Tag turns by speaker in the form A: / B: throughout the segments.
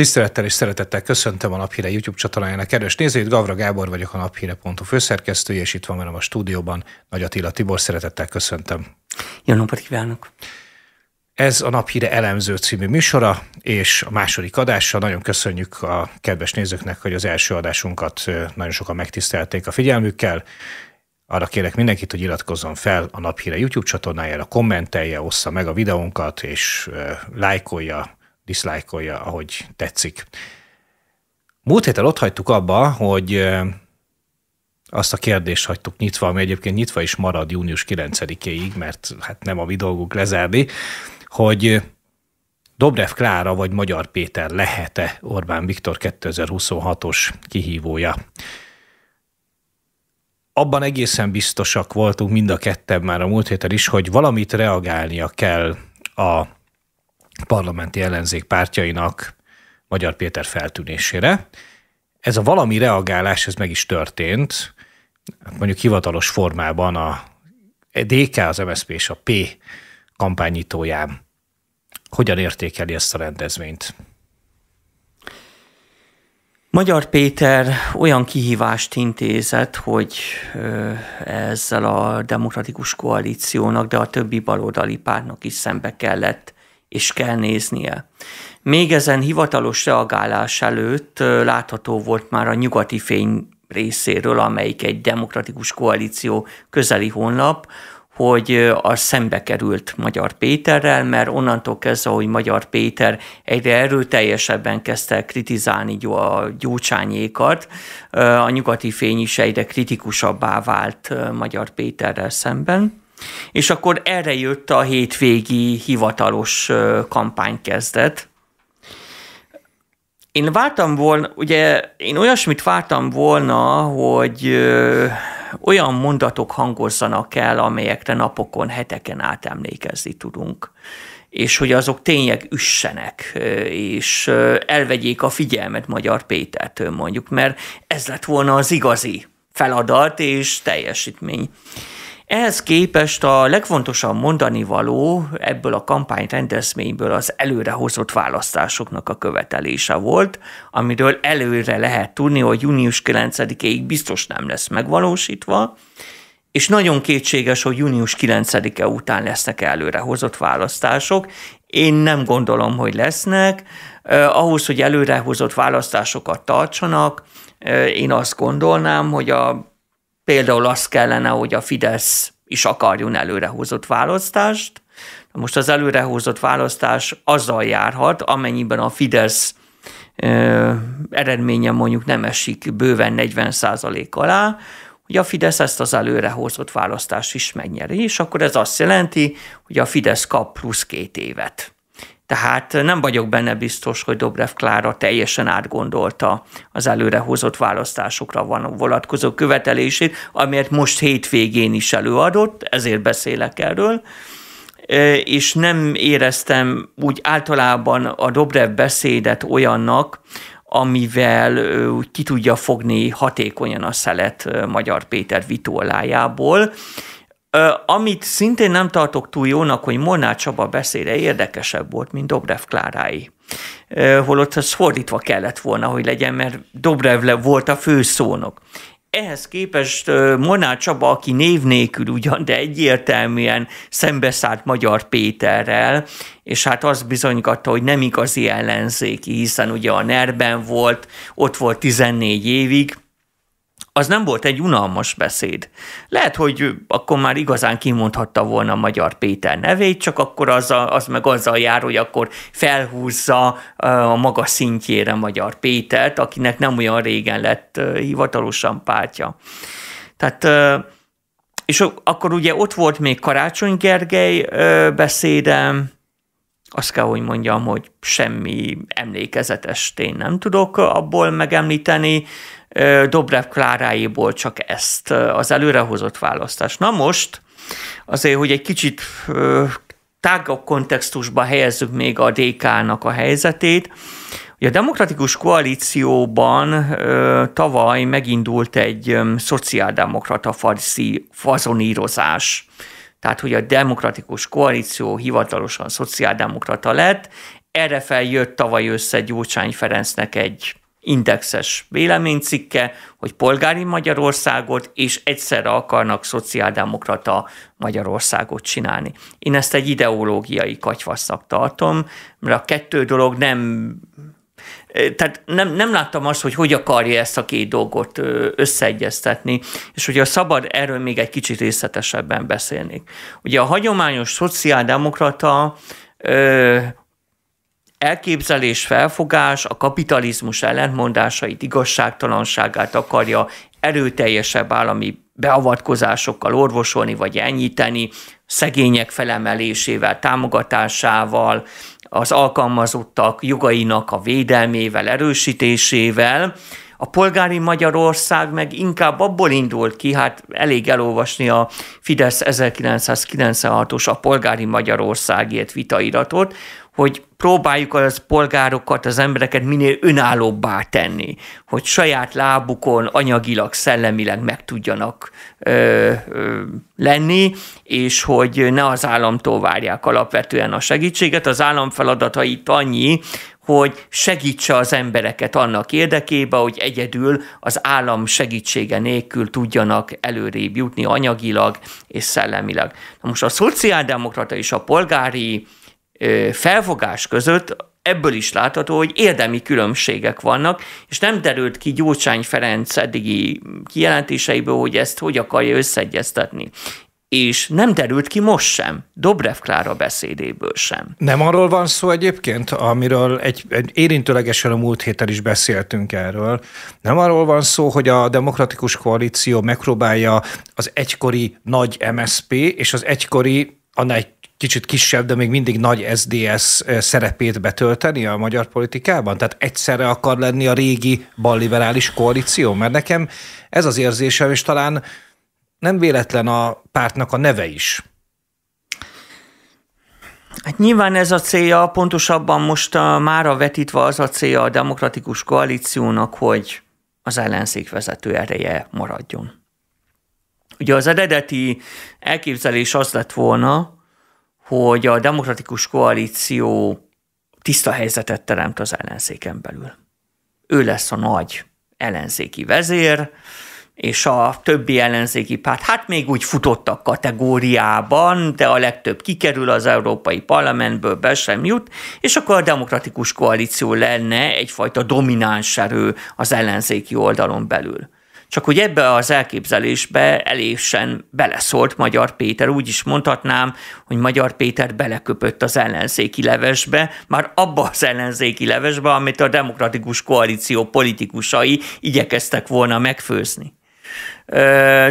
A: Tisztelettel és szeretettel köszöntöm a Naphíre YouTube csatornájának kedves nézőit. Gavra Gábor vagyok, a naphíre.hu főszerkesztője, és itt van velem a stúdióban Nagy Attila Tibor. Szeretettel köszöntöm. Jó napot kívánok! Ez a Naphíre elemző című műsora, és a második adása. Nagyon köszönjük a kedves nézőknek, hogy az első adásunkat nagyon sokan megtisztelték a figyelmükkel. Arra kérek mindenkit, hogy iratkozzon fel a Naphíre YouTube csatornájára, kommentelje, ossza meg a videónkat, és lájkolja, diszlájkolja, ahogy tetszik. Múlt héten ott hagytuk abba, hogy azt a kérdést hagytuk nyitva, ami egyébként nyitva is marad június 9-éig, mert hát nem a mi dolgunk lezárni, hogy Dobrev Klára vagy Magyar Péter lehet-e Orbán Viktor 2026-os kihívója? Abban egészen biztosak voltunk mind a ketten már a múlt héten is, hogy valamit reagálnia kell a parlamenti ellenzék pártjainak Magyar Péter feltűnésére. Ez a valami reagálás, ez meg is történt, mondjuk hivatalos formában a DK, az MSZP és a P kampányítóján. Hogyan értékeli ezt a rendezvényt? Magyar Péter olyan kihívást
B: intézett, hogy ezzel a demokratikus koalíciónak, de a többi baloldali pártnak is szembe kellett és kell néznie. Még ezen hivatalos reagálás előtt látható volt már a nyugati fény részéről, amelyik egy demokratikus koalíció közeli honlap, hogy a szembe került Magyar Péterrel, mert onnantól kezdve, hogy Magyar Péter egyre erőteljesebben kezdte kritizálni a gyócsányékat, a nyugati fény is egyre kritikusabbá vált Magyar Péterrel szemben. És akkor erre jött a hétvégi hivatalos kampánykezdet. Én vártam volna, ugye én olyasmit vártam volna, hogy olyan mondatok hangozzanak el, amelyekre napokon, heteken át emlékezni tudunk és hogy azok tényleg üssenek, és elvegyék a figyelmet Magyar Pétertől mondjuk, mert ez lett volna az igazi feladat és teljesítmény. Ehhez képest a legfontosabb mondani való ebből a rendezményből az előrehozott választásoknak a követelése volt, amiről előre lehet tudni, hogy június 9-ig biztos nem lesz megvalósítva, és nagyon kétséges, hogy június 9-e után lesznek előrehozott választások. Én nem gondolom, hogy lesznek. Ahhoz, hogy előrehozott választásokat tartsanak, én azt gondolnám, hogy a Például azt kellene, hogy a Fidesz is akarjon előrehozott választást. Most az előrehozott választás azzal járhat, amennyiben a Fidesz ö, eredménye mondjuk nem esik bőven 40 százalék alá, hogy a Fidesz ezt az előrehozott választást is megnyeri, és akkor ez azt jelenti, hogy a Fidesz kap plusz két évet. Tehát nem vagyok benne biztos, hogy Dobrev Klára teljesen átgondolta az előre választásokra van vonatkozó követelését, amelyet most hétvégén is előadott, ezért beszélek erről és nem éreztem úgy általában a Dobrev beszédet olyannak, amivel ki tudja fogni hatékonyan a szelet Magyar Péter vitolájából, amit szintén nem tartok túl jónak, hogy Molnár Csaba beszéde érdekesebb volt, mint Dobrev Klárái. Holott ez fordítva kellett volna, hogy legyen, mert Dobrev volt a főszónok. Ehhez képest Molnár Csaba, aki név nélkül ugyan, de egyértelműen szembeszállt Magyar Péterrel, és hát azt bizonygatta, hogy nem igazi ellenzéki, hiszen ugye a nerben volt, ott volt 14 évig, az nem volt egy unalmas beszéd. Lehet, hogy akkor már igazán kimondhatta volna Magyar Péter nevét, csak akkor az, a, az meg azzal jár, hogy akkor felhúzza eh, a maga szintjére Magyar Pétert, akinek nem olyan régen lett eh, hivatalosan pártja. Tehát eh, és akkor ugye ott volt még Karácsony Gergely beszédem, azt kell, hogy mondjam, hogy semmi emlékezetes tény nem tudok abból megemlíteni, Dobrev Kláráiból csak ezt az előrehozott választás. Na most, azért, hogy egy kicsit tágabb kontextusba helyezzük még a DK-nak a helyzetét, a demokratikus koalícióban ö, tavaly megindult egy ö, szociáldemokrata fazonírozás tehát hogy a demokratikus koalíció hivatalosan szociáldemokrata lett, erre feljött tavaly össze Gyurcsány Ferencnek egy indexes véleménycikke, hogy polgári Magyarországot és egyszerre akarnak szociáldemokrata Magyarországot csinálni. Én ezt egy ideológiai katyvasznak tartom, mert a kettő dolog nem tehát nem, nem láttam azt, hogy hogy akarja ezt a két dolgot összeegyeztetni, és ugye a szabad erről még egy kicsit részletesebben beszélnék. Ugye a hagyományos szociáldemokrata ö, elképzelés, felfogás a kapitalizmus ellentmondásait, igazságtalanságát akarja erőteljesebb állami beavatkozásokkal orvosolni vagy enyíteni, szegények felemelésével, támogatásával, az alkalmazottak jogainak a védelmével, erősítésével, a polgári Magyarország meg inkább abból indult ki, hát elég elolvasni a Fidesz 1996-os a polgári Magyarországért vitairatot, hogy próbáljuk az polgárokat, az embereket minél önállóbbá tenni, hogy saját lábukon anyagilag, szellemileg meg tudjanak ö, ö, lenni, és hogy ne az államtól várják alapvetően a segítséget. Az állam feladata itt annyi, hogy segítse az embereket annak érdekébe, hogy egyedül az állam segítsége nélkül tudjanak előrébb jutni anyagilag és szellemileg. Na most a szociáldemokrata és a polgári felfogás között ebből is látható, hogy érdemi különbségek vannak, és nem derült ki Gyurcsány Ferenc eddigi kijelentéseiből, hogy ezt hogy akarja összeegyeztetni. És nem derült ki most sem, Dobrev Klára beszédéből sem.
A: Nem arról van szó egyébként, amiről egy, egy érintőlegesen a múlt héten is beszéltünk erről. Nem arról van szó, hogy a demokratikus koalíció megpróbálja az egykori nagy MSP és az egykori annál egy kicsit kisebb, de még mindig nagy SDS eh, szerepét betölteni a magyar politikában? Tehát egyszerre akar lenni a régi balliberális koalíció? Mert nekem ez az érzésem, és talán nem véletlen a pártnak a neve is. Hát nyilván ez a célja, pontosabban most a, eh, mára vetítve
B: az a célja a demokratikus koalíciónak, hogy az ellenzék vezető ereje maradjon. Ugye az eredeti elképzelés az lett volna, hogy a demokratikus koalíció tiszta helyzetet teremt az ellenzéken belül. Ő lesz a nagy ellenzéki vezér, és a többi ellenzéki párt, hát még úgy futottak kategóriában, de a legtöbb kikerül az Európai Parlamentből, be sem jut, és akkor a demokratikus koalíció lenne egyfajta domináns erő az ellenzéki oldalon belül. Csak hogy ebbe az elképzelésbe elésen beleszólt Magyar Péter, úgy is mondhatnám, hogy Magyar Péter beleköpött az ellenzéki levesbe, már abba az ellenzéki levesbe, amit a demokratikus koalíció politikusai igyekeztek volna megfőzni.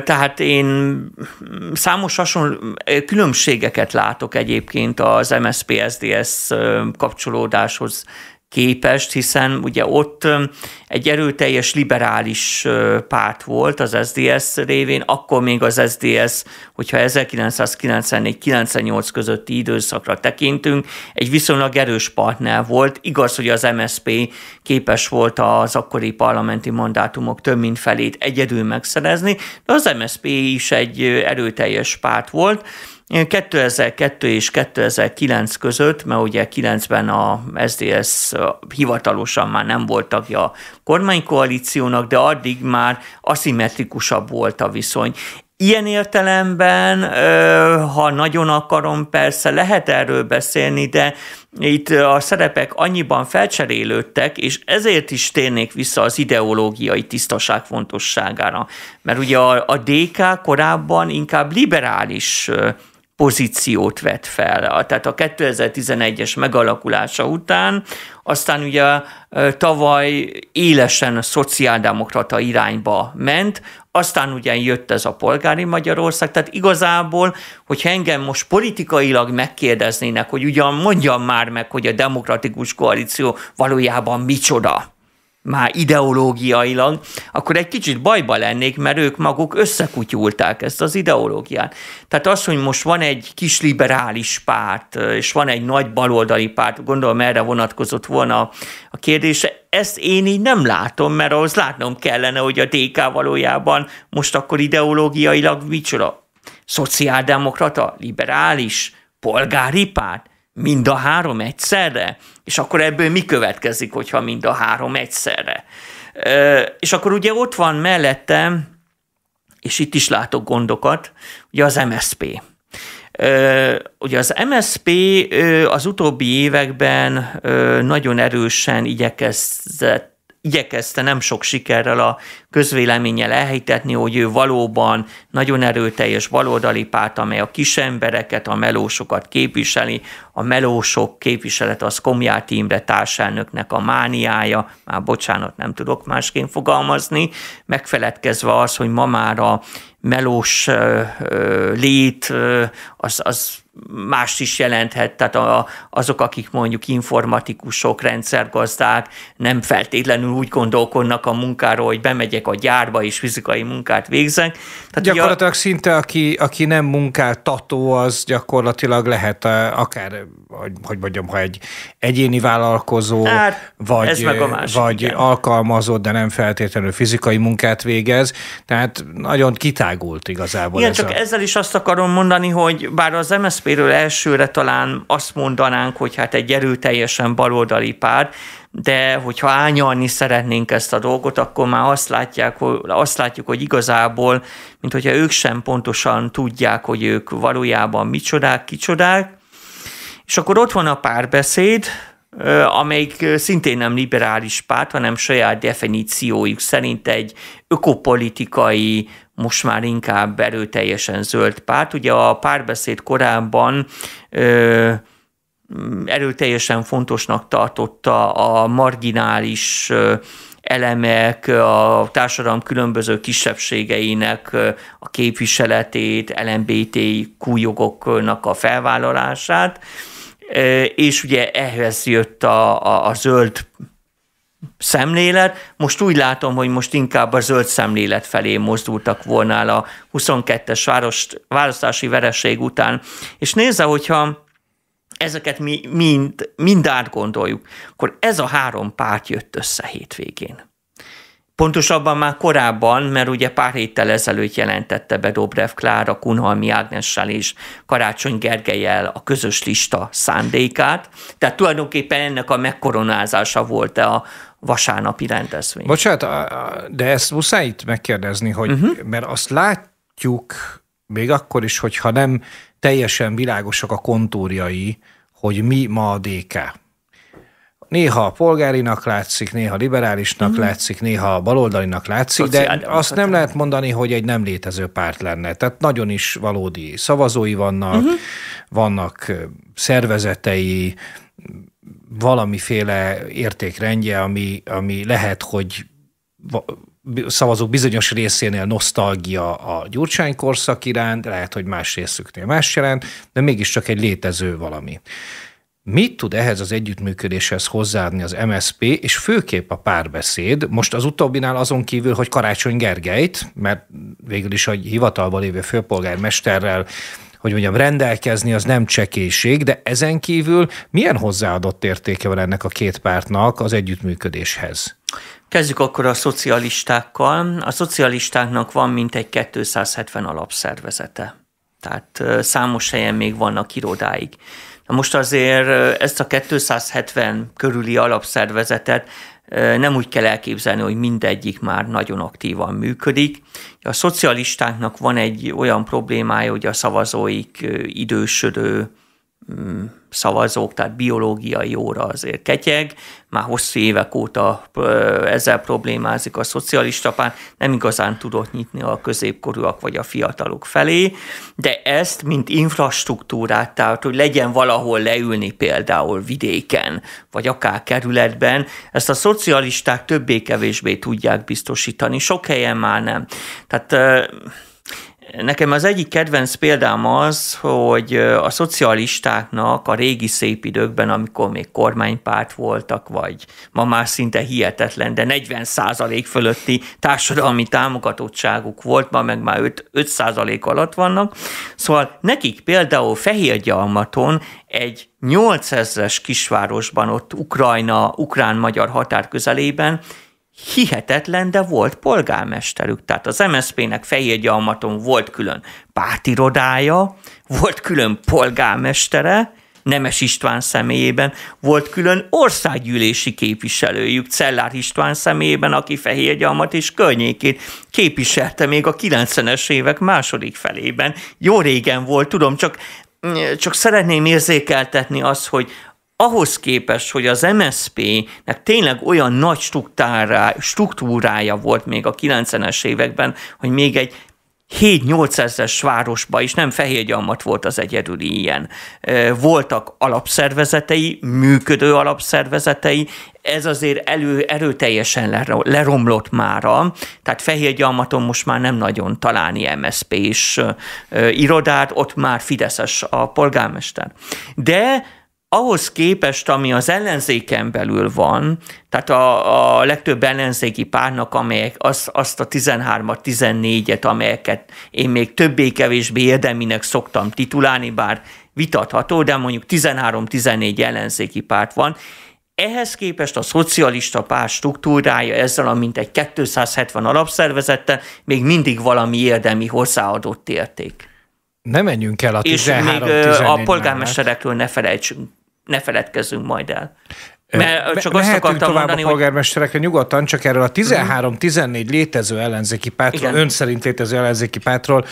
B: Tehát én számos hasonló különbségeket látok egyébként az MSZP-SZDSZ kapcsolódáshoz képest, hiszen ugye ott egy erőteljes liberális párt volt az SDS révén, akkor még az SDS, hogyha 1994-98 közötti időszakra tekintünk, egy viszonylag erős partner volt. Igaz, hogy az MSP képes volt az akkori parlamenti mandátumok több mint felét egyedül megszerezni, de az MSP is egy erőteljes párt volt, 2002 és 2009 között, mert ugye 9 ben a SZDSZ hivatalosan már nem volt tagja a kormánykoalíciónak, de addig már aszimmetrikusabb volt a viszony. Ilyen értelemben, ha nagyon akarom, persze lehet erről beszélni, de itt a szerepek annyiban felcserélődtek, és ezért is térnék vissza az ideológiai tisztaság fontosságára. Mert ugye a, a DK korábban inkább liberális pozíciót vett fel. Tehát a 2011-es megalakulása után, aztán ugye tavaly élesen a szociáldemokrata irányba ment, aztán ugye jött ez a polgári Magyarország, tehát igazából, hogy engem most politikailag megkérdeznének, hogy ugyan mondjam már meg, hogy a demokratikus koalíció valójában micsoda már ideológiailag, akkor egy kicsit bajba lennék, mert ők maguk összekutyulták ezt az ideológiát. Tehát az, hogy most van egy kis liberális párt, és van egy nagy baloldali párt, gondolom erre vonatkozott volna a kérdése, ezt én így nem látom, mert ahhoz látnom kellene, hogy a DK valójában most akkor ideológiailag micsoda? Szociáldemokrata, liberális, polgári párt? mind a három egyszerre? És akkor ebből mi következik, hogyha mind a három egyszerre? És akkor ugye ott van mellettem, és itt is látok gondokat, ugye az MSP. Ugye az MSP az utóbbi években nagyon erősen igyekezett igyekezte nem sok sikerrel a közvéleménnyel elhitetni, hogy ő valóban nagyon erőteljes baloldali párt, amely a kis embereket, a melósokat képviseli. A melósok képviselet az Komjáti Imre társelnöknek a mániája, már bocsánat, nem tudok másként fogalmazni, megfeledkezve az, hogy ma már a melós lét, az, az más is jelenthet, tehát a, azok, akik mondjuk informatikusok, rendszergazdák nem feltétlenül úgy gondolkodnak a munkáról, hogy bemegyek a gyárba és fizikai
A: munkát végzek. Tehát gyakorlatilag ugye, szinte aki, aki nem munkáltató, az gyakorlatilag lehet a, eh, akár, hogy, hogy mondjam, ha egy egyéni vállalkozó, hát, vagy, ez meg a másik, vagy alkalmazott, de nem feltétlenül fizikai munkát végez, tehát nagyon kitágult igazából. Igen, ez csak a...
B: ezzel is azt akarom mondani, hogy bár az MSZP részéről elsőre talán azt mondanánk, hogy hát egy erőteljesen baloldali párt, de hogyha ányalni szeretnénk ezt a dolgot, akkor már azt, látják, hogy, azt látjuk, hogy igazából, mint hogyha ők sem pontosan tudják, hogy ők valójában micsodák, kicsodák, és akkor ott van a párbeszéd, amelyik szintén nem liberális párt, hanem saját definíciójuk szerint egy ökopolitikai most már inkább erőteljesen zöld párt. Ugye a párbeszéd korábban ö, erőteljesen fontosnak tartotta a marginális ö, elemek, a társadalom különböző kisebbségeinek a képviseletét, LMBTQ jogoknak a felvállalását, és ugye ehhez jött a, a, a zöld szemlélet. Most úgy látom, hogy most inkább a zöld szemlélet felé mozdultak volna a 22-es választási vereség után. És nézze, hogyha ezeket mi mind, mind átgondoljuk, akkor ez a három párt jött össze hétvégén. Pontosabban már korábban, mert ugye pár héttel ezelőtt jelentette be Dobrev Klára, Kunhalmi Ágnessel és Karácsony Gergelyel a közös lista szándékát. Tehát tulajdonképpen ennek a megkoronázása volt -e a vasárnapi rendezvény.
A: Bocsánat, de ezt muszáj itt megkérdezni, hogy, uh-huh. mert azt látjuk még akkor is, hogyha nem teljesen világosak a kontúrjai, hogy mi ma a DK. Néha a polgárinak látszik, néha liberálisnak uh-huh. látszik, néha a baloldalinak látszik, de azt nem lehet mondani, hogy egy nem létező párt lenne. Tehát nagyon is valódi szavazói vannak, uh-huh. vannak szervezetei, valamiféle értékrendje, ami, ami lehet, hogy szavazók bizonyos részénél nosztalgia a Gyurcsány korszak iránt, lehet, hogy más részüknél más jelent, de mégiscsak egy létező valami. Mit tud ehhez az együttműködéshez hozzáadni az MSP és főképp a párbeszéd, most az utóbbinál azon kívül, hogy Karácsony Gergelyt, mert végül is a hivatalban lévő főpolgármesterrel hogy mondjam, rendelkezni az nem csekéség, de ezen kívül milyen hozzáadott értéke van ennek a két pártnak az együttműködéshez?
B: Kezdjük akkor a szocialistákkal. A szocialistáknak van mintegy 270 alapszervezete. Tehát számos helyen még vannak irodáig. Na most azért ezt a 270 körüli alapszervezetet nem úgy kell elképzelni, hogy mindegyik már nagyon aktívan működik. A szocialistáknak van egy olyan problémája, hogy a szavazóik idősödő, Mm, szavazók, tehát biológiai óra azért ketyeg, már hosszú évek óta ezzel problémázik a szocialista párt, nem igazán tudott nyitni a középkorúak vagy a fiatalok felé, de ezt, mint infrastruktúrát, tehát hogy legyen valahol leülni például vidéken, vagy akár kerületben, ezt a szocialisták többé-kevésbé tudják biztosítani, sok helyen már nem. Tehát Nekem az egyik kedvenc példám az, hogy a szocialistáknak a régi szép időkben, amikor még kormánypárt voltak, vagy ma már szinte hihetetlen, de 40 százalék fölötti társadalmi támogatottságuk volt, ma meg már 5, 5 százalék alatt vannak. Szóval nekik például Fehérgyalmaton egy 8000-es kisvárosban, ott Ukrajna, ukrán-magyar határ közelében hihetetlen, de volt polgármesterük. Tehát az MSZP-nek Fehérgyalmaton volt külön pártirodája, volt külön polgármestere, Nemes István személyében, volt külön országgyűlési képviselőjük Cellár István személyében, aki Fehérgyalmat és környékét képviselte még a 90-es évek második felében. Jó régen volt, tudom, csak csak szeretném érzékeltetni azt, hogy ahhoz képest, hogy az MSZP-nek tényleg olyan nagy struktúrá, struktúrája volt még a 90-es években, hogy még egy 7-8 ezeres városban is, nem Fehérgyalmat volt az egyedüli ilyen. Voltak alapszervezetei, működő alapszervezetei, ez azért elő, erőteljesen leromlott mára, tehát Fehérgyalmaton most már nem nagyon találni MSZP-s irodát, ott már Fideszes a polgármester. De ahhoz képest, ami az ellenzéken belül van, tehát a, a legtöbb ellenzéki párnak, amelyek az, azt a 13-at, 14-et, amelyeket én még többé-kevésbé érdeminek szoktam titulálni, bár vitatható, de mondjuk 13-14 ellenzéki párt van, ehhez képest a szocialista párt struktúrája ezzel a mintegy 270 alapszervezette még mindig valami érdemi hozzáadott érték.
A: Ne menjünk el a 13 És még a polgármesterekről
B: ne felejtsünk ne feledkezzünk majd el. Mert csak azt akartam tovább mondani, a
A: polgármesterekre hogy... nyugodtan, csak erről a 13-14 mhm. létező ellenzéki pártról, ön szerint létező ellenzéki pártról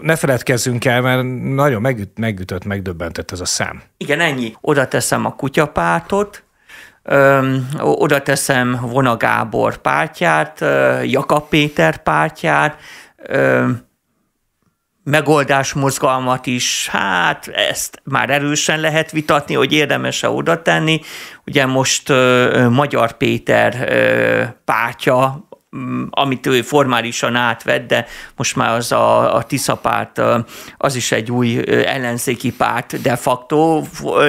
A: ne feledkezzünk el, mert nagyon megüt, megütött, megdöbbentett ez a szám. Igen, ennyi. Oda
B: teszem a kutyapártot, oda teszem Vona Gábor pártját, Jakab Péter pártját, öm, megoldás mozgalmat is, hát ezt már erősen lehet vitatni, hogy érdemes-e oda tenni. Ugye most Magyar Péter pártja Mm, amit ő formálisan átvett, de most már az a, a Tisza párt, az is egy új ellenzéki párt de facto,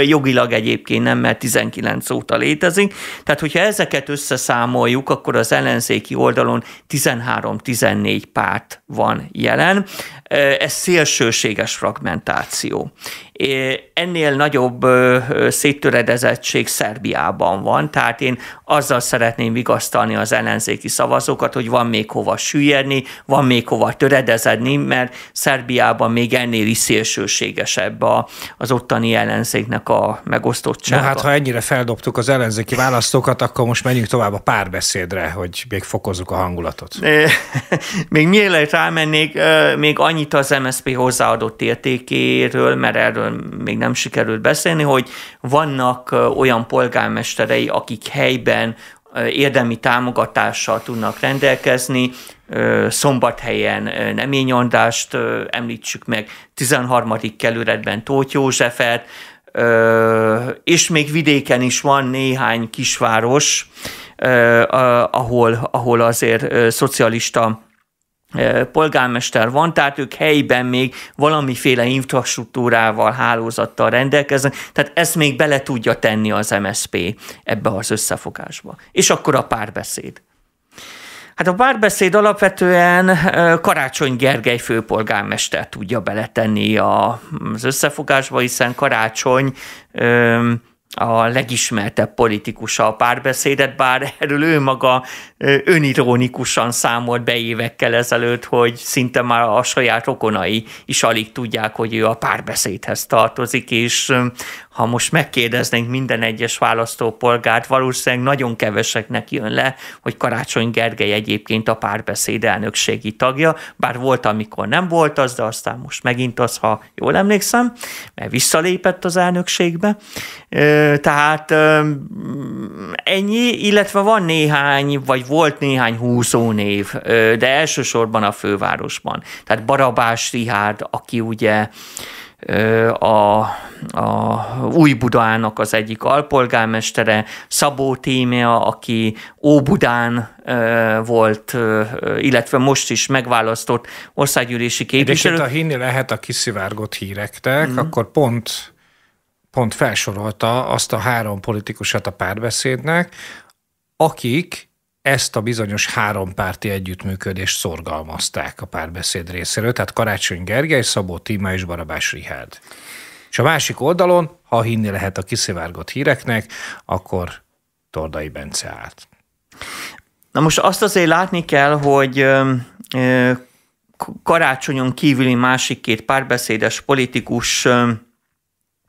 B: jogilag egyébként nem, mert 19 óta létezik. Tehát, hogyha ezeket összeszámoljuk, akkor az ellenzéki oldalon 13-14 párt van jelen. Ez szélsőséges fragmentáció ennél nagyobb széttöredezettség Szerbiában van, tehát én azzal szeretném vigasztalni az ellenzéki szavazókat, hogy van még hova süllyedni, van még hova töredezedni, mert Szerbiában még ennél is szélsőségesebb az ottani ellenzéknek a megosztottsága. Na hát, ha
A: ennyire feldobtuk az ellenzéki választókat, akkor most menjünk tovább a párbeszédre, hogy még fokozzuk a hangulatot.
B: még mielőtt rámennék, még annyit az MSZP hozzáadott értékéről, mert erről még nem sikerült beszélni, hogy vannak olyan polgármesterei, akik helyben érdemi támogatással tudnak rendelkezni. Szombathelyen Nemény Andást említsük meg, 13. kerületben Tóth Józsefet, és még vidéken is van néhány kisváros, ahol, ahol azért szocialista polgármester van, tehát ők helyben még valamiféle infrastruktúrával, hálózattal rendelkeznek, tehát ezt még bele tudja tenni az MSP ebbe az összefogásba. És akkor a párbeszéd. Hát a párbeszéd alapvetően Karácsony Gergely főpolgármester tudja beletenni az összefogásba, hiszen Karácsony a legismertebb politikusa a párbeszédet, bár erről ő maga önironikusan számolt be évekkel ezelőtt, hogy szinte már a saját rokonai is alig tudják, hogy ő a párbeszédhez tartozik, és ha most megkérdeznénk minden egyes választópolgárt, valószínűleg nagyon keveseknek jön le, hogy Karácsony Gergely egyébként a párbeszéd elnökségi tagja, bár volt, amikor nem volt az, de aztán most megint az, ha jól emlékszem, mert visszalépett az elnökségbe. Tehát ennyi, illetve van néhány, vagy volt néhány húzó név, de elsősorban a fővárosban. Tehát Barabás Rihárd, aki ugye a, a új Budának az egyik alpolgármestere, Szabó Tímea, aki Óbudán volt, illetve most is megválasztott országgyűlési képviselő. Egyébként
A: ha hinni lehet a kiszivárgott híreknek, mm. akkor pont pont felsorolta azt a három politikusát a párbeszédnek, akik ezt a bizonyos hárompárti együttműködést szorgalmazták a párbeszéd részéről, tehát Karácsony Gergely, Szabó Tíma és Barabás Rihárd. És a másik oldalon, ha hinni lehet a kiszivárgott híreknek, akkor Tordai Bence állt. Na most azt azért látni kell, hogy
B: karácsonyon kívüli másik két párbeszédes politikus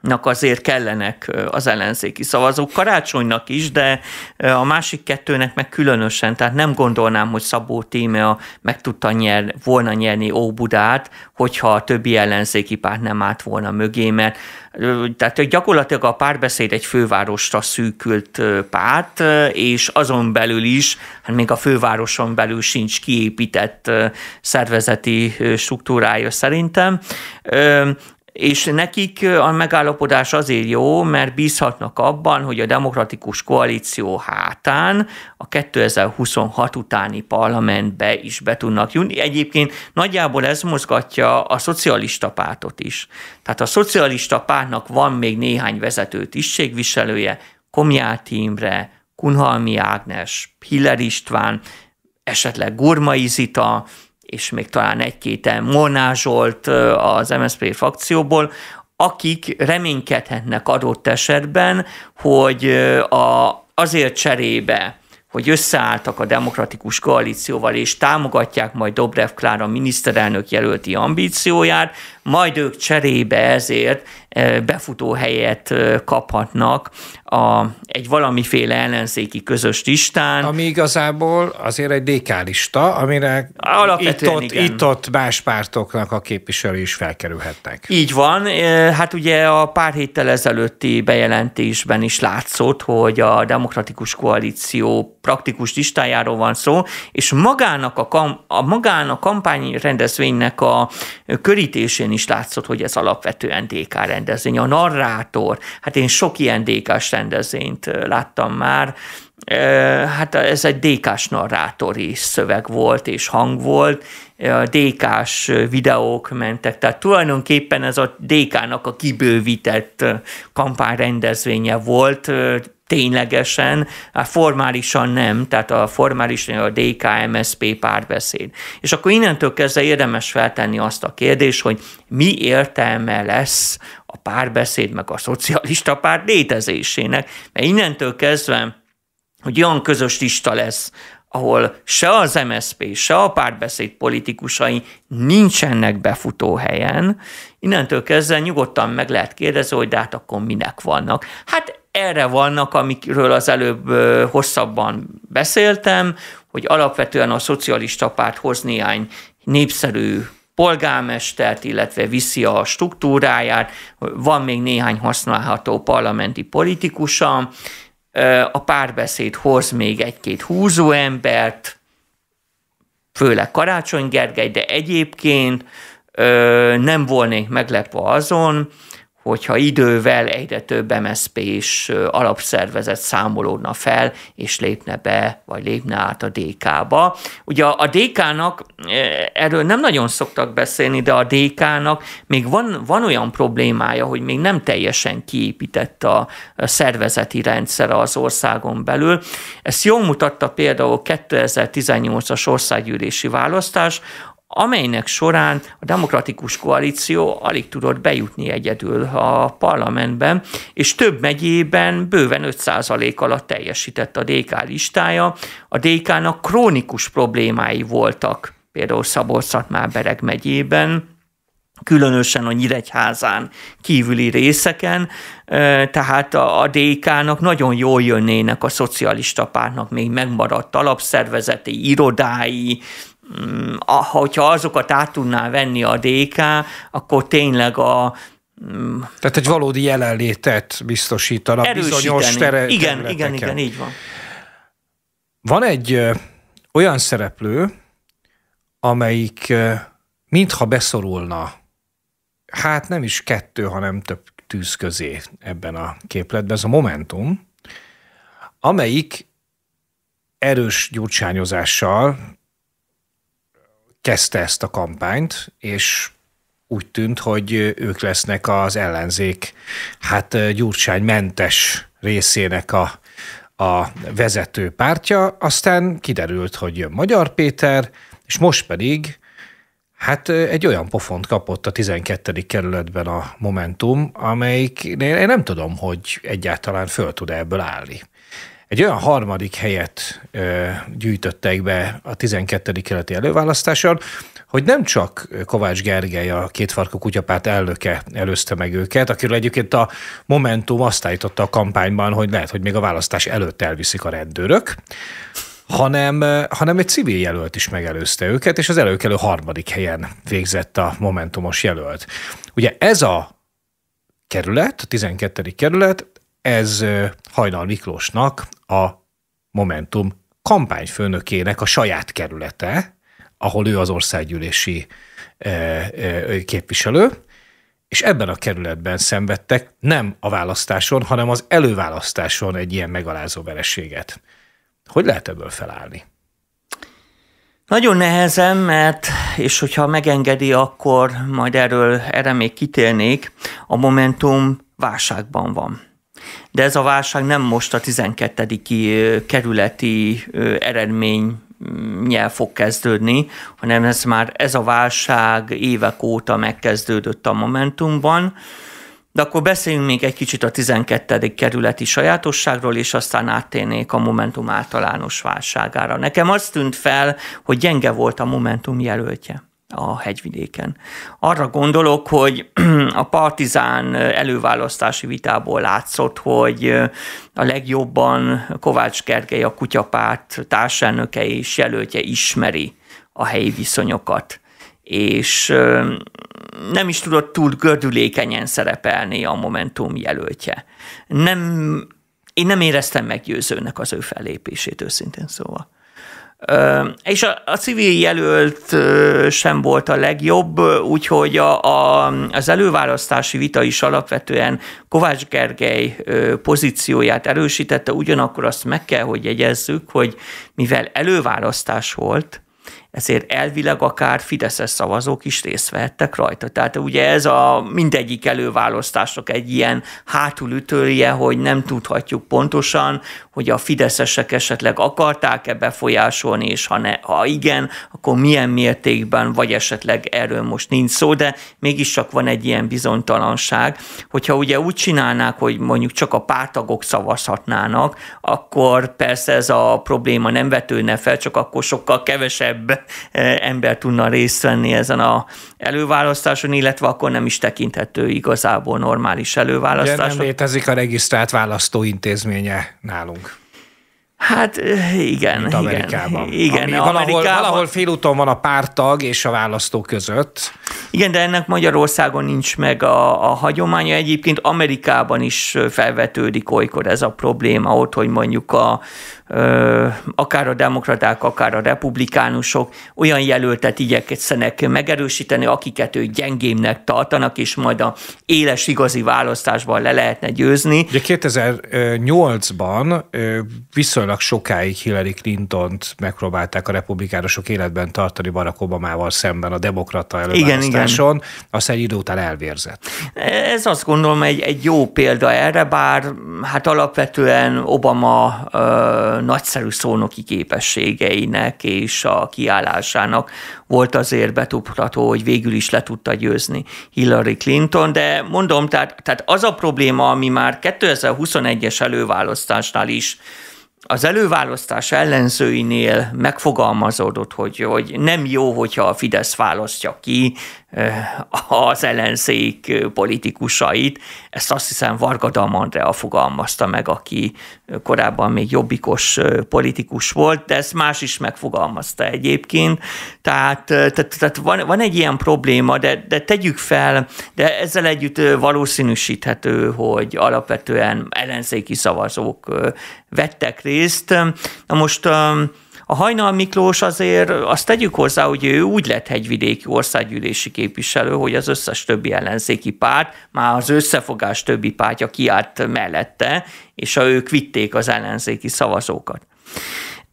B: nak azért kellenek az ellenzéki szavazók karácsonynak is, de a másik kettőnek meg különösen, tehát nem gondolnám, hogy Szabó Tímea meg tudta nyer, volna nyerni Óbudát, hogyha a többi ellenzéki párt nem állt volna mögé, mert tehát gyakorlatilag a párbeszéd egy fővárosra szűkült párt, és azon belül is, hát még a fővároson belül sincs kiépített szervezeti struktúrája szerintem és nekik a megállapodás azért jó, mert bízhatnak abban, hogy a demokratikus koalíció hátán a 2026 utáni parlamentbe is be tudnak jönni. Egyébként nagyjából ez mozgatja a szocialista pártot is. Tehát a szocialista pártnak van még néhány vezető tisztségviselője, Komjáti Imre, Kunhalmi Ágnes, Hiller István, esetleg Gurmai Zita, és még talán egy két Molnár az MSZP frakcióból, akik reménykedhetnek adott esetben, hogy a, azért cserébe, hogy összeálltak a demokratikus koalícióval, és támogatják majd Dobrev Klára miniszterelnök jelölti ambícióját, majd ők cserébe ezért e, befutó helyet e, kaphatnak a, egy valamiféle ellenzéki
A: közös listán. Ami igazából azért egy DK lista, amire itt-ott, itt-ott más pártoknak a képviselői is felkerülhetnek. Így van, e,
B: hát ugye a pár héttel ezelőtti bejelentésben is látszott, hogy a demokratikus koalíció praktikus listájáról van szó, és magának a, kam- a, magán a kampányrendezvénynek a körítésén is is látszott, hogy ez alapvetően DK rendezvény. A narrátor, hát én sok ilyen dk rendezvényt láttam már, hát ez egy DK-s narrátori szöveg volt és hang volt, DK-s videók mentek, tehát tulajdonképpen ez a DK-nak a kibővített kampányrendezvénye volt, ténylegesen, formálisan nem, tehát a formális a DKMSP párbeszéd. És akkor innentől kezdve érdemes feltenni azt a kérdést, hogy mi értelme lesz a párbeszéd meg a szocialista párt létezésének, mert innentől kezdve hogy olyan közös lista lesz, ahol se az MSP, se a párbeszéd politikusai nincsenek befutó helyen, innentől kezdve nyugodtan meg lehet kérdezni, hogy de hát akkor minek vannak. Hát erre vannak, amikről az előbb hosszabban beszéltem, hogy alapvetően a szocialista párt hoz néhány népszerű polgármestert, illetve viszi a struktúráját, van még néhány használható parlamenti politikusa, a párbeszéd hoz még egy-két húzó embert, főleg Karácsony Gergely, de egyébként nem volnék meglepve azon, hogyha idővel egyre több MSZP-s alapszervezet számolódna fel, és lépne be, vagy lépne át a DK-ba. Ugye a DK-nak, erről nem nagyon szoktak beszélni, de a DK-nak még van, van olyan problémája, hogy még nem teljesen kiépített a szervezeti rendszer az országon belül. Ezt jól mutatta például 2018-as országgyűlési választás, amelynek során a demokratikus koalíció alig tudott bejutni egyedül a parlamentben, és több megyében bőven 5% alatt teljesített a DK listája. A DK-nak krónikus problémái voltak, például Szabolcs-Szatmár-Bereg megyében, különösen a Nyíregyházán kívüli részeken, tehát a DK-nak nagyon jól jönnének a szocialista pártnak még megmaradt alapszervezeti, irodái, Mm, hogyha azokat át tudná venni a DK, akkor tényleg a mm,
A: tehát egy valódi jelenlétet biztosítana erősíteni. bizonyos tere- igen, Igen, igen, így van. Van egy ö, olyan szereplő, amelyik ö, mintha beszorulna, hát nem is kettő, hanem több tűz közé ebben a képletben, ez a Momentum, amelyik erős gyurcsányozással, kezdte ezt a kampányt, és úgy tűnt, hogy ők lesznek az ellenzék, hát Gyurcsány mentes részének a, a vezető pártja, aztán kiderült, hogy jön Magyar Péter, és most pedig hát egy olyan pofont kapott a 12. kerületben a Momentum, amelyiknél én nem tudom, hogy egyáltalán föl tud ebből állni. Egy olyan harmadik helyet ö, gyűjtöttek be a 12. keleti előválasztáson, hogy nem csak Kovács Gergely, a kétfarkú kutyapárt elnöke előzte meg őket, akiről egyébként a Momentum azt állította a kampányban, hogy lehet, hogy még a választás előtt elviszik a rendőrök, hanem, hanem egy civil jelölt is megelőzte őket, és az előkelő harmadik helyen végzett a Momentumos jelölt. Ugye ez a kerület, a 12. kerület, ez Hajnal Miklósnak a Momentum kampányfőnökének a saját kerülete, ahol ő az országgyűlési képviselő, és ebben a kerületben szenvedtek nem a választáson, hanem az előválasztáson egy ilyen megalázó vereséget. Hogy lehet ebből felállni? Nagyon nehezen, mert,
B: és hogyha megengedi, akkor majd erről erre még kitérnék, a Momentum válságban van. De ez a válság nem most a 12. kerületi eredmény mm, nyel fog kezdődni, hanem ez már ez a válság évek óta megkezdődött a Momentumban. De akkor beszéljünk még egy kicsit a 12. kerületi sajátosságról, és aztán áttérnék a Momentum általános válságára. Nekem azt tűnt fel, hogy gyenge volt a Momentum jelöltje a hegyvidéken. Arra gondolok, hogy a partizán előválasztási vitából látszott, hogy a legjobban Kovács Gergely a kutyapárt társelnöke és jelöltje ismeri a helyi viszonyokat és nem is tudott túl gördülékenyen szerepelni a Momentum jelöltje. Nem, én nem éreztem meggyőzőnek az ő fellépését, őszintén szóval. És a, a civil jelölt sem volt a legjobb, úgyhogy a, a, az előválasztási vita is alapvetően Kovács Gergely pozícióját erősítette, ugyanakkor azt meg kell, hogy jegyezzük, hogy mivel előválasztás volt, ezért elvileg akár Fideszes szavazók is részt vehettek rajta. Tehát ugye ez a mindegyik előválasztások egy ilyen hátulütője, hogy nem tudhatjuk pontosan, hogy a fideszesek esetleg akarták-e befolyásolni, és ha, ne, ha igen, akkor milyen mértékben, vagy esetleg erről most nincs szó, de mégiscsak van egy ilyen bizonytalanság, hogyha ugye úgy csinálnák, hogy mondjuk csak a pártagok szavazhatnának, akkor persze ez a probléma nem vetőne fel, csak akkor sokkal kevesebb E, ember tudna részt venni ezen a előválasztáson, illetve akkor nem is tekinthető igazából normális
A: előválasztás. nem létezik a regisztrált választóintézménye nálunk. Hát e, igen, Mint Amerikában. igen. igen Ami valahol, Amerikában... valahol félúton van a pártag
B: és a választó között. Igen, de ennek Magyarországon nincs meg a, a hagyománya. Egyébként Amerikában is felvetődik olykor ez a probléma, ott, hogy mondjuk a, akár a demokraták, akár a republikánusok olyan jelöltet igyekszenek megerősíteni, akiket ők gyengémnek tartanak, és majd a éles igazi választásban le lehetne
A: győzni. Ugye 2008-ban viszonylag sokáig Hillary Clinton-t megpróbálták a republikánusok életben tartani Barack Obamával szemben a demokrata előválasztás igen, évesen, azt egy idő után elvérzett.
B: Ez azt gondolom egy, egy jó példa erre, bár hát alapvetően Obama ö, nagyszerű szónoki képességeinek és a kiállásának volt azért betuprató, hogy végül is le tudta győzni Hillary Clinton, de mondom, tehát, tehát az a probléma, ami már 2021-es előválasztásnál is az előválasztás ellenzőinél megfogalmazódott, hogy, hogy nem jó, hogyha a Fidesz választja ki, az ellenzék politikusait. Ezt azt hiszem Varga Damandrea fogalmazta meg, aki korábban még jobbikos politikus volt, de ezt más is megfogalmazta egyébként. Tehát, tehát, tehát van, van egy ilyen probléma, de, de tegyük fel, de ezzel együtt valószínűsíthető, hogy alapvetően ellenzéki szavazók vettek részt. Na most a Hajnal Miklós azért azt tegyük hozzá, hogy ő úgy lett hegyvidéki országgyűlési képviselő, hogy az összes többi ellenzéki párt, már az összefogás többi pártja kiállt mellette, és a ők vitték az ellenzéki szavazókat.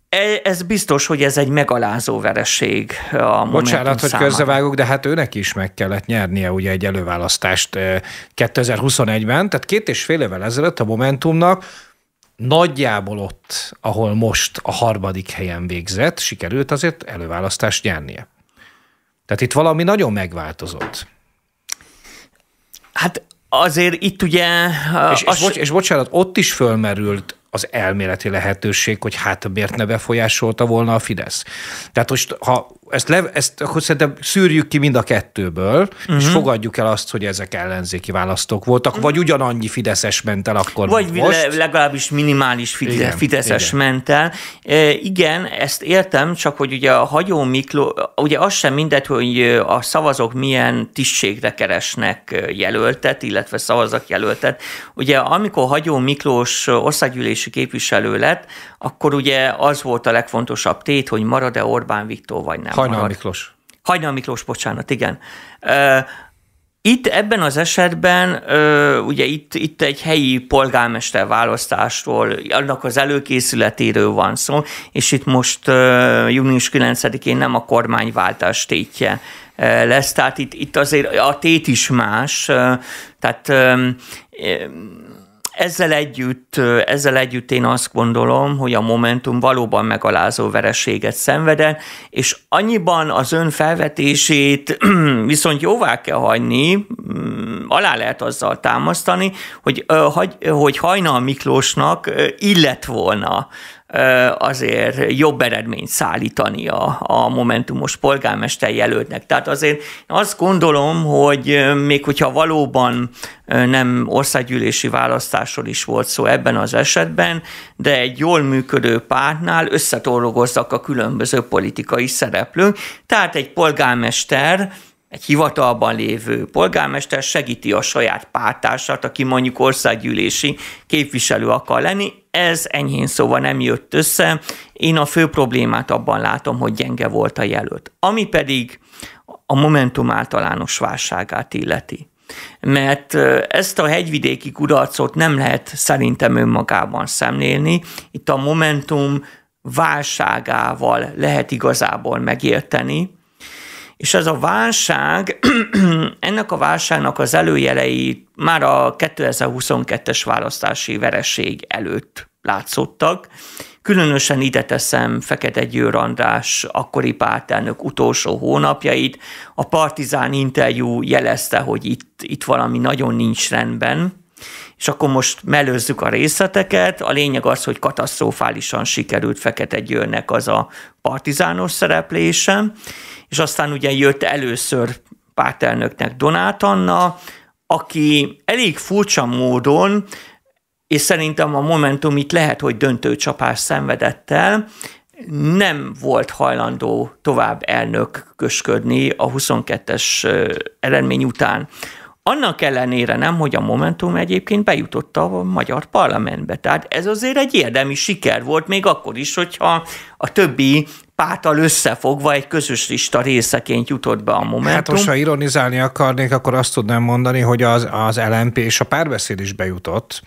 B: E, ez biztos, hogy ez egy megalázó vereség a Bocsánat, Momentum hogy számára.
A: de hát őnek is meg kellett nyernie ugye egy előválasztást e, 2021-ben, tehát két és fél évvel ezelőtt a Momentumnak nagyjából ott, ahol most a harmadik helyen végzett, sikerült azért előválasztást nyernie. Tehát itt valami nagyon megváltozott. Hát azért itt ugye... És, és, bocs, és bocsánat, ott is fölmerült az elméleti lehetőség, hogy hát miért ne befolyásolta volna a Fidesz. Tehát most, ha ezt, le, ezt akkor szerintem szűrjük ki mind a kettőből, uh-huh. és mhm. fogadjuk el azt, hogy ezek ellenzéki választók voltak, uh-huh. vagy ugyanannyi Fideszes ment el akkor, Vagy most. Le,
B: legalábbis minimális Fideszes, igen, fideszes igen. ment el. E, igen, ezt értem, csak hogy ugye a Hagyó Mikló, ugye az sem mindegy, hogy a szavazók milyen tisztségre keresnek jelöltet, illetve szavazak jelöltet. Ugye amikor Hagyó Miklós országgyűlési képviselő lett, akkor ugye az volt a legfontosabb tét, hogy marad-e Orbán Viktor vagy nem Hajnal marad. Miklós. Hajnal Miklós, bocsánat, igen. Itt ebben az esetben, ugye itt, itt egy helyi polgármester választásról, annak az előkészületéről van szó, és itt most június 9-én nem a kormányváltás tétje lesz, tehát itt, itt azért a tét is más, tehát ezzel együtt, ezzel együtt én azt gondolom, hogy a Momentum valóban megalázó vereséget szenvedett, és annyiban az ön felvetését viszont jóvá kell hagyni, mm, alá lehet azzal támasztani, hogy, hogy Hajnal Miklósnak illet volna azért jobb eredményt szállítani a, a Momentumos polgármester jelöltnek. Tehát azért azt gondolom, hogy még hogyha valóban nem országgyűlési választásról is volt szó ebben az esetben, de egy jól működő pártnál összetorlogoztak a különböző politikai szereplők. Tehát egy polgármester egy hivatalban lévő polgármester segíti a saját pártársát, aki mondjuk országgyűlési képviselő akar lenni, ez enyhén szóval nem jött össze. Én a fő problémát abban látom, hogy gyenge volt a jelölt. Ami pedig a Momentum általános válságát illeti. Mert ezt a hegyvidéki kudarcot nem lehet szerintem önmagában szemlélni. Itt a Momentum válságával lehet igazából megérteni, és ez a válság, ennek a válságnak az előjelei már a 2022-es választási vereség előtt látszottak. Különösen ide teszem Fekete Győr András, akkori pártelnök utolsó hónapjait. A Partizán interjú jelezte, hogy itt, itt valami nagyon nincs rendben, és akkor most mellőzzük a részleteket. A lényeg az, hogy katasztrofálisan sikerült Fekete Győrnek az a partizános szereplése, és aztán ugye jött először pártelnöknek Donát Anna, aki elég furcsa módon, és szerintem a Momentum itt lehet, hogy döntő csapás szenvedett el, nem volt hajlandó tovább elnök kösködni a 22-es eredmény után. Annak ellenére nem, hogy a Momentum egyébként bejutott a magyar parlamentbe. Tehát ez azért egy érdemi siker volt, még akkor is, hogyha a többi pártal összefogva egy közös lista részeként jutott be a Momentum. Hát most, ha
A: ironizálni akarnék, akkor azt tudnám mondani, hogy az, az LMP és a párbeszéd is bejutott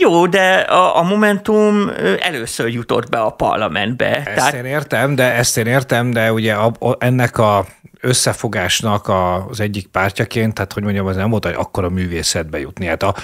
B: jó, de a, a Momentum először jutott be a parlamentbe. Ezt tehát...
A: én értem, de ezt én értem, de ugye a, a, ennek a összefogásnak a, az egyik pártjaként, tehát hogy mondjam, az nem volt, hogy akkor a művészetbe jutni. Hát a,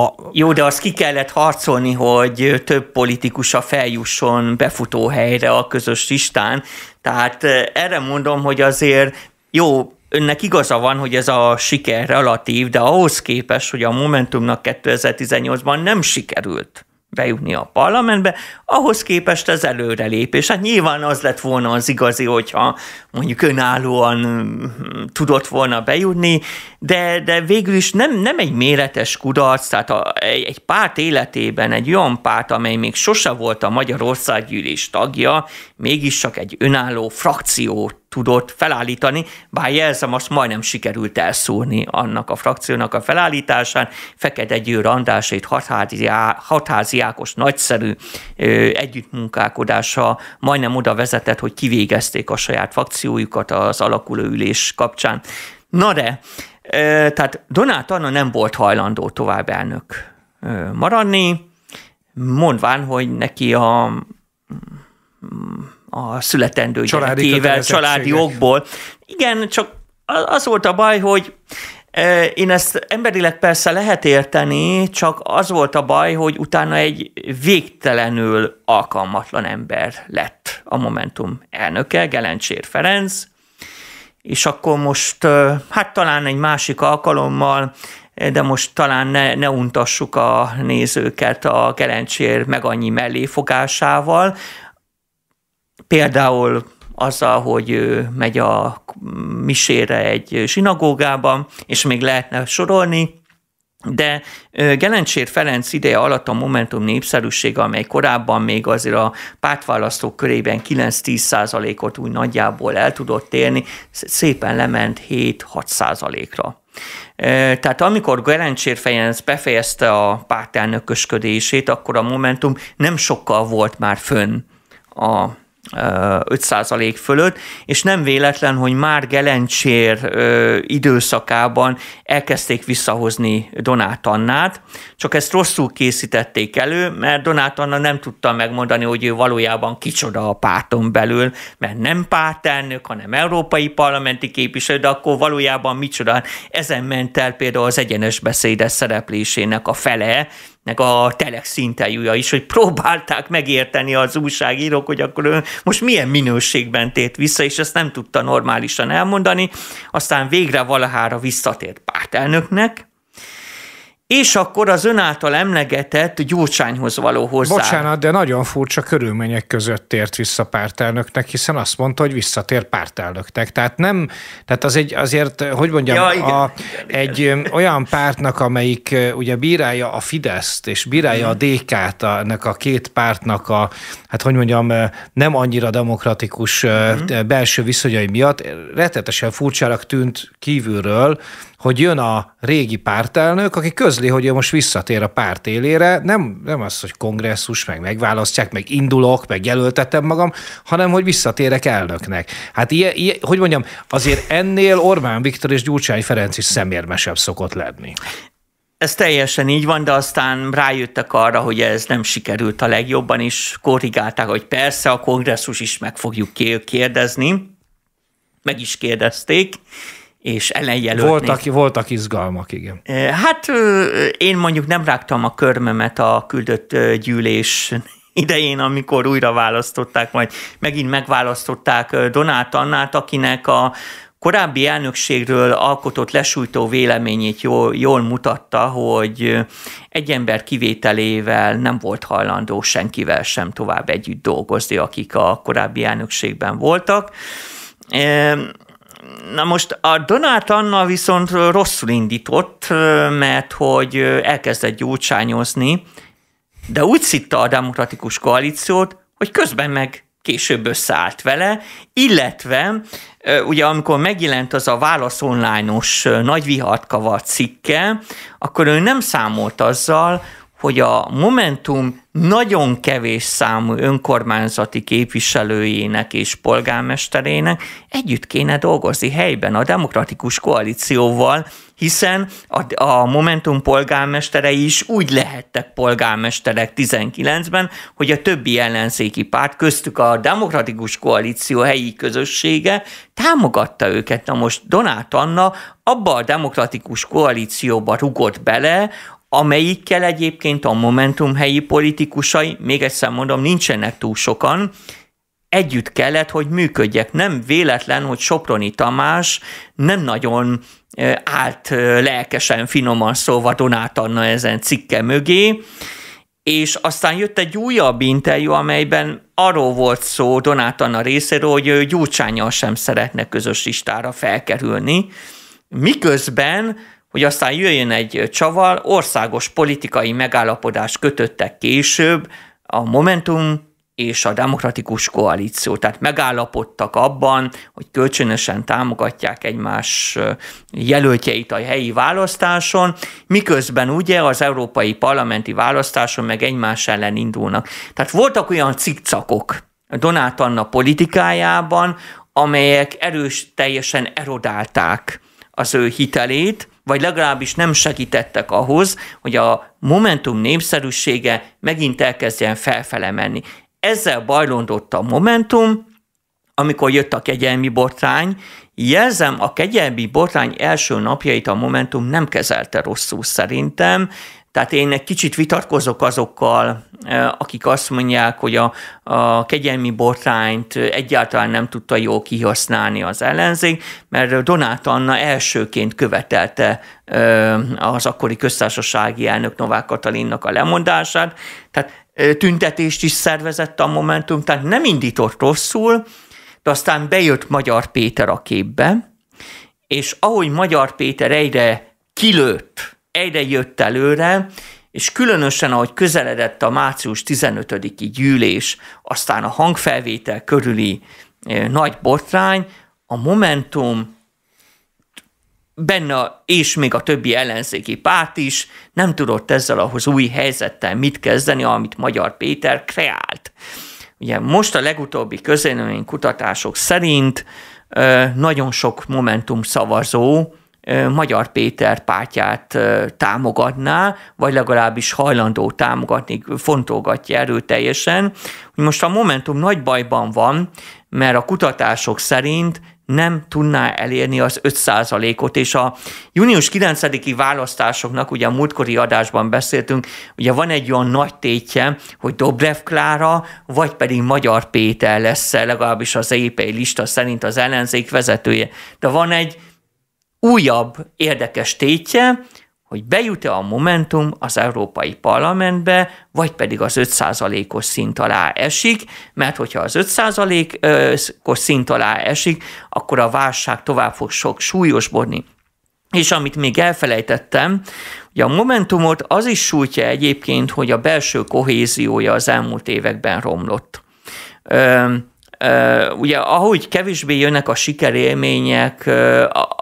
A: a...
B: Jó, de azt ki kellett harcolni, hogy több politikusa feljusson befutó helyre a közös listán. Tehát erre mondom, hogy azért jó, önnek igaza van, hogy ez a siker relatív, de ahhoz képest, hogy a Momentumnak 2018-ban nem sikerült bejutni a parlamentbe, ahhoz képest ez előrelépés. Hát nyilván az lett volna az igazi, hogyha mondjuk önállóan mm, tudott volna bejutni, de, de végül is nem, nem egy méretes kudarc, tehát a, egy, egy párt életében egy olyan párt, amely még sose volt a Magyarország tagja, mégis csak egy önálló frakciót tudott felállítani, bár jelzem, azt majdnem sikerült elszúrni annak a frakciónak a felállításán. Fekete Győr András hatházi, hatházi Ákos nagyszerű ö, együttmunkálkodása majdnem oda vezetett, hogy kivégezték a saját frakciót reakciójukat az alakuló ülés kapcsán. Na de, tehát Donát Anna nem volt hajlandó tovább elnök maradni, mondván, hogy neki a a születendő gyerekével, családi okból. Igen, csak az volt a baj, hogy én ezt emberileg persze lehet érteni, csak az volt a baj, hogy utána egy végtelenül alkalmatlan ember lett a Momentum elnöke, Gelencsér Ferenc, és akkor most, hát talán egy másik alkalommal, de most talán ne, ne untassuk a nézőket a Gelencsér meg annyi melléfogásával. Például azzal, hogy megy a misére egy sinagógában és még lehetne sorolni, de Gelencsér Ferenc ideje alatt a Momentum népszerűsége, amely korábban még azért a pártválasztók körében 9-10 százalékot úgy nagyjából el tudott érni, szépen lement 7-6 százalékra. Tehát amikor Gerencsér Ferenc befejezte a pártelnökösködését, akkor a Momentum nem sokkal volt már fönn a 5% fölött, és nem véletlen, hogy már Gelencsér időszakában elkezdték visszahozni Donát Annát, csak ezt rosszul készítették elő, mert Donát Anna nem tudta megmondani, hogy ő valójában kicsoda a párton belül, mert nem pártelnök, hanem európai parlamenti képviselő, de akkor valójában micsoda. Ezen ment el például az egyenes beszédes szereplésének a fele, meg a telex interjúja is, hogy próbálták megérteni az újságírók, hogy akkor ő most milyen minőségben tét vissza, és ezt nem tudta normálisan elmondani. Aztán végre valahára visszatért pártelnöknek, és akkor az ön által emlegetett gyurcsányhoz való hozzá. Bocsánat,
A: de nagyon furcsa körülmények között tért vissza pártelnöknek, hiszen azt mondta, hogy visszatér pártelnöknek. Tehát nem, tehát az egy, azért, hogy mondjam, ja, igen, a, igen, egy igen. olyan pártnak, amelyik ugye bírálja a Fideszt, és bírálja mm. a DK-t, a, ennek a két pártnak a, hát hogy mondjam, nem annyira demokratikus mm. belső viszonyai miatt, rettetesen furcsának tűnt kívülről, hogy jön a régi pártelnök, aki közli, hogy ő most visszatér a párt élére, nem, nem az, hogy kongresszus, meg megválasztják, meg indulok, meg jelöltetem magam, hanem hogy visszatérek elnöknek. Hát ilyen, ilyen, hogy mondjam, azért ennél Orbán Viktor és Gyurcsány Ferenc is szemérmesebb szokott lenni.
B: Ez teljesen így van, de aztán rájöttek arra, hogy ez nem sikerült a legjobban, és korrigálták, hogy persze a kongresszus is meg fogjuk kérdezni. Meg is kérdezték, és ellenjelöltnék. Voltak,
A: voltak izgalmak, igen. Eh, hát
B: én mondjuk nem rágtam a körmömet a küldött gyűlés idején, amikor újra választották, majd megint megválasztották Donát Annát, akinek a korábbi elnökségről alkotott lesújtó véleményét jól, jól mutatta, hogy egy ember kivételével nem volt hajlandó senkivel sem tovább együtt dolgozni, akik a korábbi elnökségben voltak. Na most a Donát Anna viszont rosszul indított, mert hogy elkezdett gyógysányozni, de úgy szitta a demokratikus koalíciót, hogy közben meg később összeállt vele, illetve ugye amikor megjelent az a Válasz online-os nagy vihart cikke, akkor ő nem számolt azzal, hogy a Momentum nagyon kevés számú önkormányzati képviselőjének és polgármesterének együtt kéne dolgozni helyben a demokratikus koalícióval, hiszen a, Momentum polgármesterei is úgy lehettek polgármesterek 19-ben, hogy a többi ellenzéki párt, köztük a demokratikus koalíció helyi közössége támogatta őket. Na most Donát Anna abba a demokratikus koalícióba rugott bele, amelyikkel egyébként a Momentum helyi politikusai, még egyszer mondom, nincsenek túl sokan, együtt kellett, hogy működjek. Nem véletlen, hogy Soproni Tamás nem nagyon állt lelkesen, finoman szólva Donát Anna ezen cikke mögé, és aztán jött egy újabb interjú, amelyben arról volt szó Donát Anna részéről, hogy Gyurcsányjal sem szeretne közös listára felkerülni, miközben hogy aztán jöjjön egy csavar, országos politikai megállapodás kötöttek később, a Momentum és a demokratikus koalíció. Tehát megállapodtak abban, hogy kölcsönösen támogatják egymás jelöltjeit a helyi választáson, miközben ugye az európai parlamenti választáson meg egymás ellen indulnak. Tehát voltak olyan cikcakok Donát Anna politikájában, amelyek erős teljesen erodálták az ő hitelét, vagy legalábbis nem segítettek ahhoz, hogy a Momentum népszerűsége megint elkezdjen felfele menni. Ezzel bajlondott a Momentum, amikor jött a kegyelmi botrány, jelzem, a kegyelmi botrány első napjait a Momentum nem kezelte rosszul szerintem, tehát én egy kicsit vitatkozok azokkal, eh, akik azt mondják, hogy a, a kegyelmi botrányt eh, egyáltalán nem tudta jól kihasználni az ellenzék, mert Donát Anna elsőként követelte eh, az akkori köztársasági elnök Novák Katalinnak a lemondását, tehát tüntetést is szervezett a Momentum, tehát nem indított rosszul, de aztán bejött Magyar Péter a képbe, és ahogy Magyar Péter egyre kilőtt egyre jött előre, és különösen, ahogy közeledett a március 15-i gyűlés, aztán a hangfelvétel körüli eh, nagy botrány, a Momentum benne és még a többi ellenzéki párt is nem tudott ezzel ahhoz új helyzettel mit kezdeni, amit Magyar Péter kreált. Ugye most a legutóbbi közélemény kutatások szerint eh, nagyon sok Momentum szavazó Magyar Péter pártját támogatná, vagy legalábbis hajlandó támogatni, fontolgatja erőteljesen, hogy most a Momentum nagy bajban van, mert a kutatások szerint nem tudná elérni az 5%-ot, és a június 9-i választásoknak, ugye a múltkori adásban beszéltünk, ugye van egy olyan nagy tétje, hogy Dobrev Klára, vagy pedig Magyar Péter lesz legalábbis az EPI lista szerint az ellenzék vezetője. De van egy újabb érdekes tétje, hogy bejut-e a Momentum az Európai Parlamentbe, vagy pedig az 5%-os szint alá esik, mert hogyha az 5%-os szint alá esik, akkor a válság tovább fog sok súlyosbodni. És amit még elfelejtettem, ugye a Momentumot az is sújtja egyébként, hogy a belső kohéziója az elmúlt években romlott. Ugye ahogy kevésbé jönnek a sikerélmények,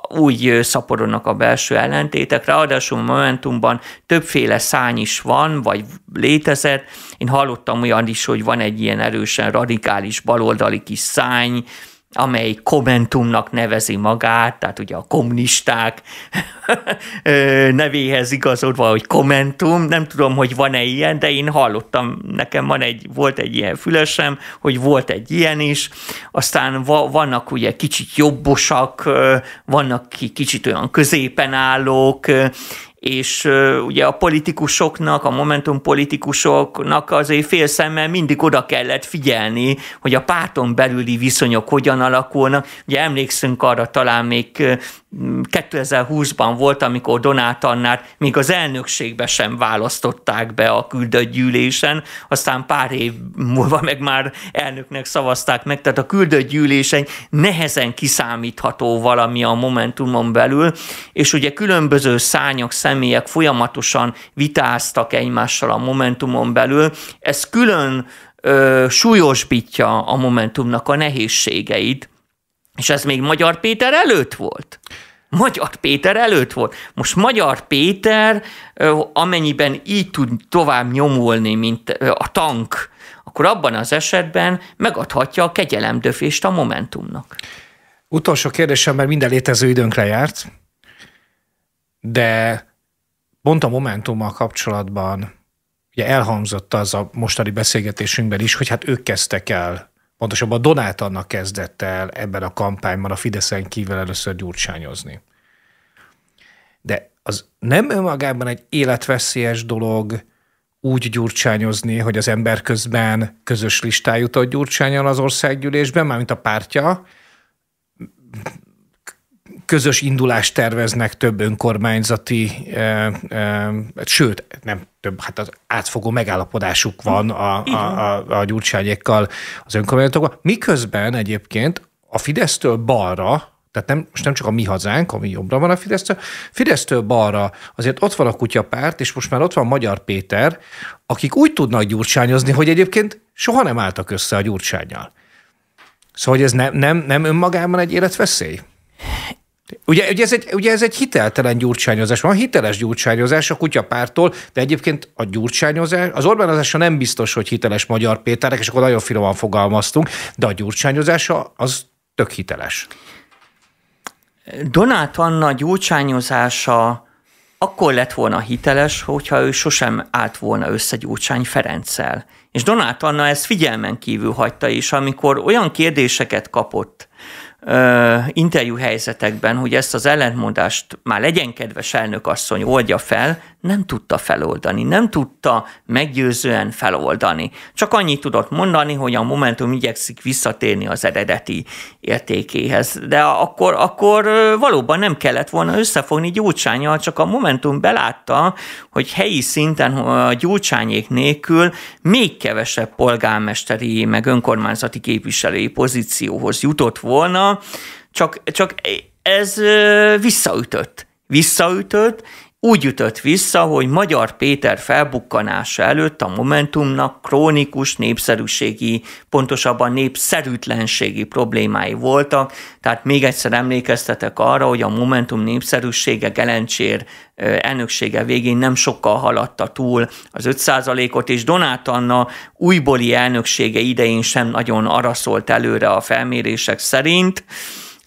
B: úgy szaporodnak a belső ellentétek, ráadásul Momentumban többféle szány is van, vagy létezett. Én hallottam olyan is, hogy van egy ilyen erősen radikális baloldali kis szány, amely kommentumnak nevezi magát, tehát ugye a kommunisták nevéhez igazodva, hogy kommentum, nem tudom, hogy van-e ilyen, de én hallottam, nekem van egy, volt egy ilyen fülesem, hogy volt egy ilyen is, aztán va, vannak ugye kicsit jobbosak, vannak ki, kicsit olyan középen állók, és ugye a politikusoknak, a Momentum politikusoknak azért félszemmel mindig oda kellett figyelni, hogy a párton belüli viszonyok hogyan alakulnak. Ugye emlékszünk arra talán még 2020-ban volt, amikor Donát Annát még az elnökségbe sem választották be a küldött gyűlésen, aztán pár év múlva meg már elnöknek szavazták meg, tehát a küldött gyűlésen nehezen kiszámítható valami a Momentumon belül, és ugye különböző szányok, személyek folyamatosan vitáztak egymással a Momentumon belül, ez külön ö, súlyosbítja a Momentumnak a nehézségeit, és ez még Magyar Péter előtt volt. Magyar Péter előtt volt. Most Magyar Péter, amennyiben így tud tovább nyomulni, mint a tank, akkor abban az esetben megadhatja a kegyelemdöfést a Momentumnak.
A: Utolsó kérdésem, mert minden létező időnkre járt, de pont a Momentummal kapcsolatban ugye elhangzott az a mostani beszélgetésünkben is, hogy hát ők kezdtek el pontosabban Donát annak kezdett el ebben a kampányban a Fideszen kívül először gyurcsányozni. De az nem önmagában egy életveszélyes dolog úgy gyurcsányozni, hogy az ember közben közös listájut ad gyurcsányon az országgyűlésben, mármint a pártja, közös indulást terveznek több önkormányzati, e, e, sőt, nem több, hát az átfogó megállapodásuk van a, a, a, a gyurcsányékkal az önkormányzatokban. Miközben egyébként a Fidesztől balra, tehát nem, most nem csak a mi hazánk, ami jobbra van a Fidesztől, Fidesztől balra azért ott van a kutyapárt, és most már ott van Magyar Péter, akik úgy tudnak gyurcsányozni, hogy egyébként soha nem álltak össze a gyurcsányjal. Szóval hogy ez nem, nem, nem önmagában egy életveszély? Ugye, ugye, ez egy, ugye ez egy hiteltelen gyurcsányozás, van hiteles gyurcsányozás a kutyapártól, de egyébként a gyurcsányozás, az Orbánozása nem biztos, hogy hiteles Magyar Péternek, és akkor nagyon finoman fogalmaztunk, de a gyurcsányozása az tök hiteles.
B: Donát Anna gyurcsányozása akkor lett volna hiteles, hogyha ő sosem állt volna össze Gyurcsány Ferenccel. És Donát Anna ezt figyelmen kívül hagyta is, amikor olyan kérdéseket kapott, interjú helyzetekben, hogy ezt az ellentmondást már legyen kedves elnök asszony, oldja fel, nem tudta feloldani, nem tudta meggyőzően feloldani. Csak annyit tudott mondani, hogy a Momentum igyekszik visszatérni az eredeti értékéhez. De akkor, akkor valóban nem kellett volna összefogni gyógysányjal, csak a Momentum belátta, hogy helyi szinten a gyógysányék nélkül még kevesebb polgármesteri, meg önkormányzati képviselői pozícióhoz jutott volna, csak, csak ez visszaütött. Visszaütött, úgy ütött vissza, hogy Magyar Péter felbukkanása előtt a Momentumnak krónikus népszerűségi, pontosabban népszerűtlenségi problémái voltak, tehát még egyszer emlékeztetek arra, hogy a Momentum népszerűsége Gelencsér elnöksége végén nem sokkal haladta túl az 5%-ot, és Donát Anna újbóli elnöksége idején sem nagyon araszolt előre a felmérések szerint,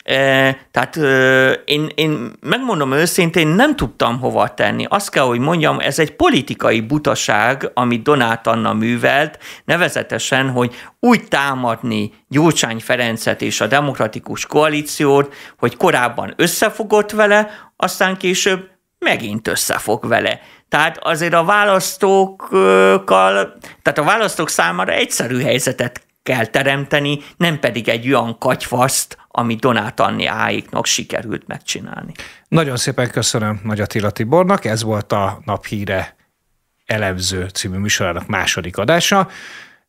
B: E, tehát e, én, én megmondom őszintén, nem tudtam hova tenni. Azt kell, hogy mondjam, ez egy politikai butaság, amit Donát Anna művelt, nevezetesen, hogy úgy támadni Gyurcsány Ferencet és a demokratikus koalíciót, hogy korábban összefogott vele, aztán később megint összefog vele. Tehát azért a választókkal, tehát a választók számára egyszerű helyzetet kell teremteni, nem pedig egy olyan katyfaszt, ami Donát Anni Áéknak sikerült
A: megcsinálni. Nagyon szépen köszönöm Nagy Attila Tibornak, ez volt a Naphíre elemző című műsorának második adása.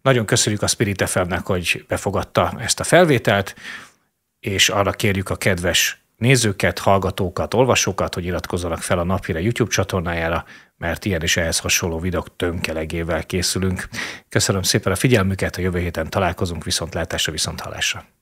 A: Nagyon köszönjük a Spirit fm hogy befogadta ezt a felvételt, és arra kérjük a kedves nézőket, hallgatókat, olvasókat, hogy iratkozzanak fel a Naphíre YouTube csatornájára, mert ilyen és ehhez hasonló videók tönkelegével készülünk. Köszönöm szépen a figyelmüket, a jövő héten találkozunk, viszont viszonthalásra.